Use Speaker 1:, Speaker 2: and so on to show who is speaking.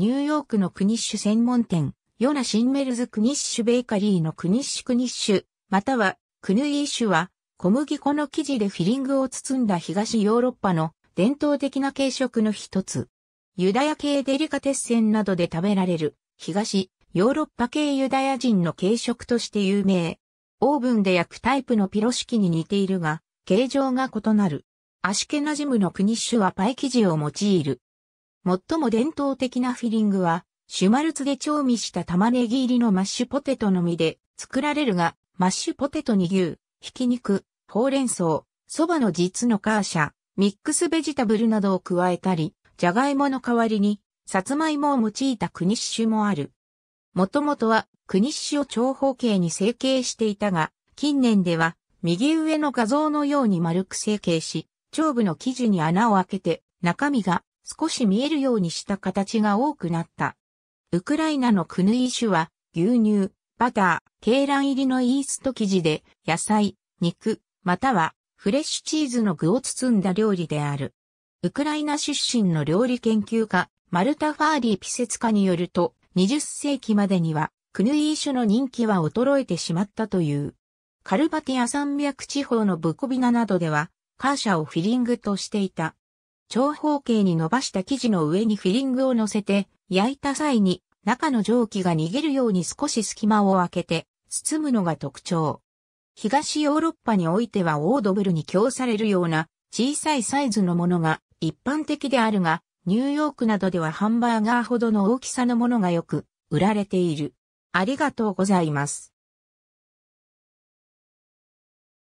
Speaker 1: ニューヨークのクニッシュ専門店、ヨナ・シンメルズ・クニッシュ・ベーカリーのクニッシュ・クニッシュ、またはクヌイーシュは、小麦粉の生地でフィリングを包んだ東ヨーロッパの伝統的な軽食の一つ。ユダヤ系デリカテッセンなどで食べられる、東、ヨーロッパ系ユダヤ人の軽食として有名。オーブンで焼くタイプのピロシキに似ているが、形状が異なる。アシケナジムのクニッシュはパイ生地を用いる。最も伝統的なフィリングは、シュマルツで調味した玉ねぎ入りのマッシュポテトのみで作られるが、マッシュポテトに牛、ひき肉、ほうれん草、蕎麦の実のカーシャ、ミックスベジタブルなどを加えたり、じゃがいもの代わりに、さつまいもを用いたクニッシュもある。もともとは、クニッシュを長方形に成形していたが、近年では、右上の画像のように丸く成形し、上部の生地に穴を開けて、中身が少し見えるようにした形が多くなった。ウクライナのクヌイ種は牛乳、バター、鶏卵入りのイースト生地で野菜、肉、またはフレッシュチーズの具を包んだ料理である。ウクライナ出身の料理研究家、マルタ・ファーリー・ピセツカによると、20世紀までには、クヌイー種の人気は衰えてしまったという。カルバティア山脈地方のブコビナなどでは、カーシャをフィリングとしていた。長方形に伸ばした生地の上にフィリングを乗せて、焼いた際に中の蒸気が逃げるように少し隙間を開けて包むのが特徴。東ヨーロッパにおいてはオードブルに供されるような小さいサイズのものが一般的であるが、ニューヨークなどではハンバーガーほどの大きさのものがよく売られている。ありがとうございます。